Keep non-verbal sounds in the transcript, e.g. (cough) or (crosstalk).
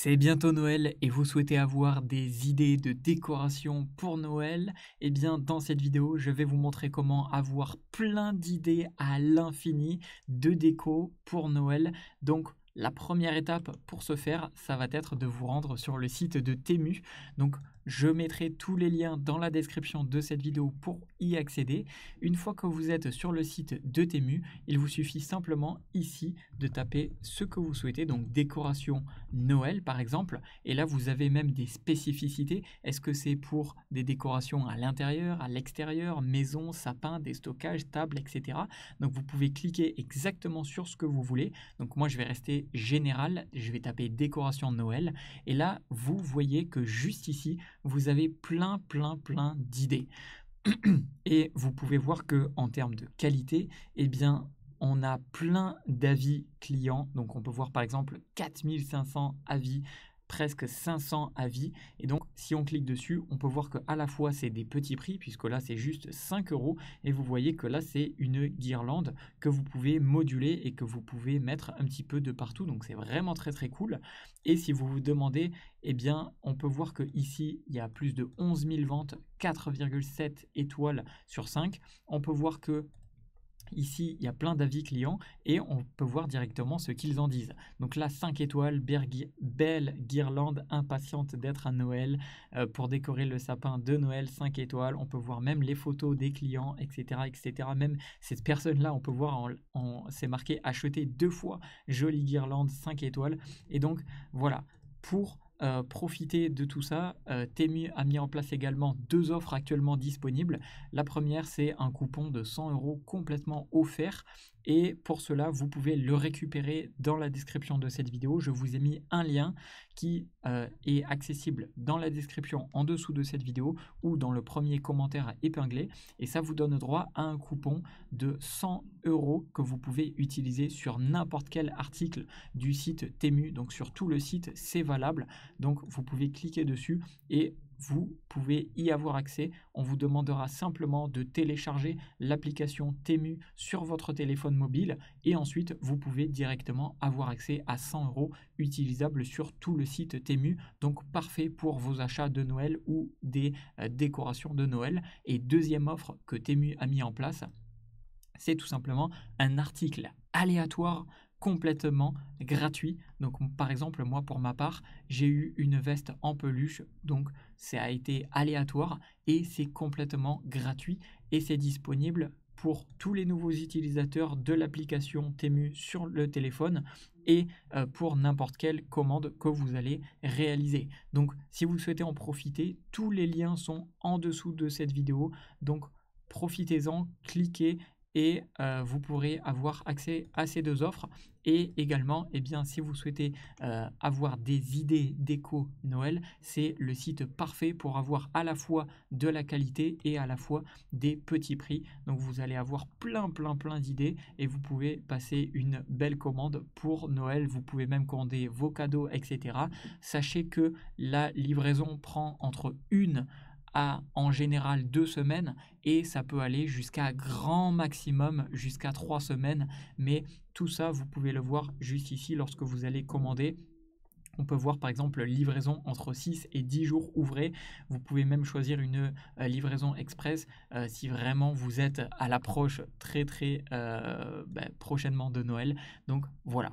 C'est bientôt Noël et vous souhaitez avoir des idées de décoration pour Noël Eh bien dans cette vidéo je vais vous montrer comment avoir plein d'idées à l'infini de déco pour Noël. Donc la première étape pour ce faire ça va être de vous rendre sur le site de Temu. Donc je mettrai tous les liens dans la description de cette vidéo pour y accéder. Une fois que vous êtes sur le site de Temu, il vous suffit simplement ici de taper ce que vous souhaitez, donc décoration Noël par exemple. Et là, vous avez même des spécificités. Est-ce que c'est pour des décorations à l'intérieur, à l'extérieur, maison, sapin, des stockages, table, etc. Donc vous pouvez cliquer exactement sur ce que vous voulez. Donc moi, je vais rester général. Je vais taper décoration Noël. Et là, vous voyez que juste ici, vous avez plein, plein, plein d'idées. (clears throat) Et vous pouvez voir que en termes de qualité, eh bien, on a plein d'avis clients. Donc on peut voir par exemple 4500 avis presque 500 avis. Et donc, si on clique dessus, on peut voir que à la fois c'est des petits prix, puisque là c'est juste 5 euros, et vous voyez que là c'est une guirlande que vous pouvez moduler et que vous pouvez mettre un petit peu de partout. Donc, c'est vraiment très très cool. Et si vous vous demandez, eh bien, on peut voir que ici il y a plus de 11 000 ventes, 4,7 étoiles sur 5. On peut voir que Ici, il y a plein d'avis clients et on peut voir directement ce qu'ils en disent. Donc là, 5 étoiles, belle guirlande, impatiente d'être à Noël euh, pour décorer le sapin de Noël, 5 étoiles. On peut voir même les photos des clients, etc. etc. Même cette personne-là, on peut voir, c'est marqué acheter deux fois jolie guirlande, 5 étoiles. Et donc, voilà, pour euh, profiter de tout ça. Euh, Temu a mis en place également deux offres actuellement disponibles. La première, c'est un coupon de 100 euros complètement offert. Et pour cela, vous pouvez le récupérer dans la description de cette vidéo. Je vous ai mis un lien qui euh, est accessible dans la description en dessous de cette vidéo ou dans le premier commentaire à épingler. Et ça vous donne droit à un coupon de 100 euros que vous pouvez utiliser sur n'importe quel article du site Temu. Donc sur tout le site, c'est valable. Donc vous pouvez cliquer dessus et vous pouvez y avoir accès. On vous demandera simplement de télécharger l'application Temu sur votre téléphone mobile et ensuite vous pouvez directement avoir accès à 100 euros utilisables sur tout le site Temu. Donc parfait pour vos achats de Noël ou des euh, décorations de Noël. Et deuxième offre que Temu a mis en place, c'est tout simplement un article aléatoire complètement gratuit. Donc par exemple, moi pour ma part, j'ai eu une veste en peluche, donc ça a été aléatoire et c'est complètement gratuit et c'est disponible pour tous les nouveaux utilisateurs de l'application Temu sur le téléphone et euh, pour n'importe quelle commande que vous allez réaliser. Donc si vous souhaitez en profiter, tous les liens sont en dessous de cette vidéo. Donc profitez-en, cliquez et euh, vous pourrez avoir accès à ces deux offres. Et également, et eh bien, si vous souhaitez euh, avoir des idées déco Noël, c'est le site parfait pour avoir à la fois de la qualité et à la fois des petits prix. Donc vous allez avoir plein, plein, plein d'idées et vous pouvez passer une belle commande pour Noël. Vous pouvez même commander vos cadeaux, etc. Sachez que la livraison prend entre une à en général deux semaines et ça peut aller jusqu'à grand maximum jusqu'à trois semaines. Mais tout ça, vous pouvez le voir juste ici lorsque vous allez commander. On peut voir par exemple livraison entre 6 et 10 jours ouvrés. Vous pouvez même choisir une euh, livraison express euh, si vraiment vous êtes à l'approche très très euh, ben, prochainement de Noël. Donc voilà,